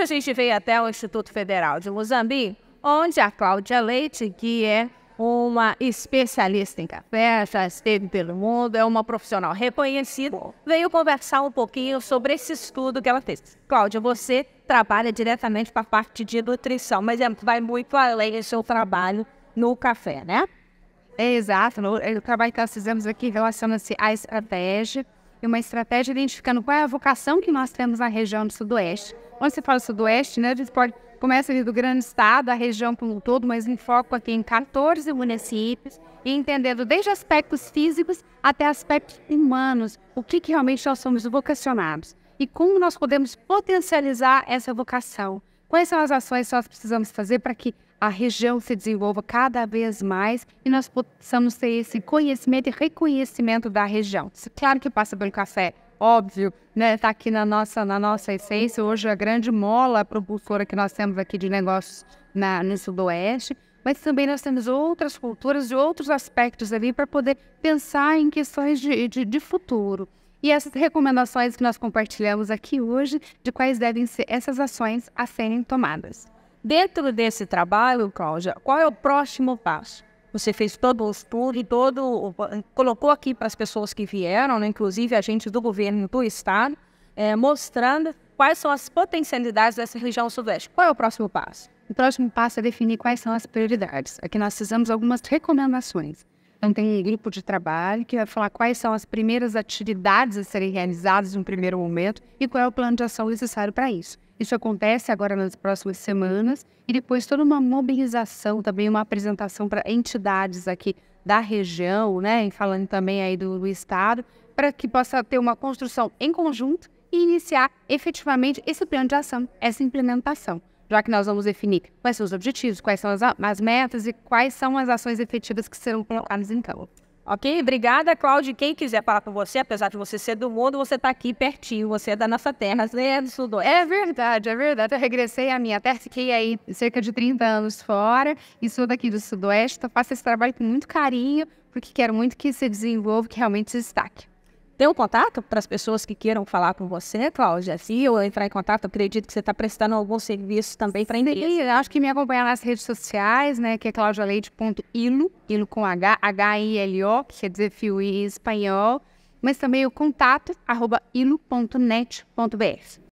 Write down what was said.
Hoje a gente veio até o Instituto Federal de Moçambique, onde a Cláudia Leite, que é uma especialista em café, já esteve pelo mundo, é uma profissional reconhecida, veio conversar um pouquinho sobre esse estudo que ela fez. Cláudia, você trabalha diretamente para a parte de nutrição, mas é, vai muito além do seu trabalho no café, né? Exato, o trabalho que nós fizemos aqui relaciona-se à estratégia e uma estratégia identificando qual é a vocação que nós temos na região do Sudoeste. Quando se fala Sudoeste, né, a gente pode, começa ali do grande estado, a região como um todo, mas em foco aqui em 14 municípios e entendendo desde aspectos físicos até aspectos humanos, o que, que realmente nós somos vocacionados e como nós podemos potencializar essa vocação. Quais são as ações que nós precisamos fazer para que a região se desenvolva cada vez mais e nós possamos ter esse conhecimento e reconhecimento da região. Claro que passa pelo café, óbvio, né? Está aqui na nossa, na nossa essência. Hoje é a grande mola propulsora que nós temos aqui de negócios na, no Sudoeste, mas também nós temos outras culturas e outros aspectos ali para poder pensar em questões de, de, de futuro. E essas recomendações que nós compartilhamos aqui hoje, de quais devem ser essas ações a serem tomadas. Dentro desse trabalho, Cláudia, qual é o próximo passo? Você fez todo o estudo e todo. colocou aqui para as pessoas que vieram, né, inclusive agentes do governo do Estado, é, mostrando quais são as potencialidades dessa região sudoeste. Qual é o próximo passo? O próximo passo é definir quais são as prioridades. Aqui nós fizemos algumas recomendações. Então, tem um grupo de trabalho que vai falar quais são as primeiras atividades a serem realizadas em um primeiro momento e qual é o plano de ação necessário para isso. Isso acontece agora nas próximas semanas e depois toda uma mobilização, também uma apresentação para entidades aqui da região, né, e falando também aí do, do estado, para que possa ter uma construção em conjunto e iniciar efetivamente esse plano de ação, essa implementação. Já que nós vamos definir quais são os objetivos, quais são as, as metas e quais são as ações efetivas que serão colocadas em campo. Ok? Obrigada, Cláudio. Quem quiser falar com você, apesar de você ser do mundo, você está aqui pertinho, você é da nossa terra, você é do Sudoeste. É verdade, é verdade. Eu regressei à minha terra, fiquei aí cerca de 30 anos fora e sou daqui do Sudoeste. Então faço esse trabalho com muito carinho, porque quero muito que se desenvolva, que realmente se destaque. Tem um contato para as pessoas que queiram falar com você, Cláudia? Se eu entrar em contato, acredito que você está prestando algum serviço também para entender. Acho que me acompanhar nas redes sociais, né? Que é claudialeite.ilo, ilo com H, H-I-L-O, que quer dizer fio em espanhol. Mas também o contato, arroba ilo.net.br.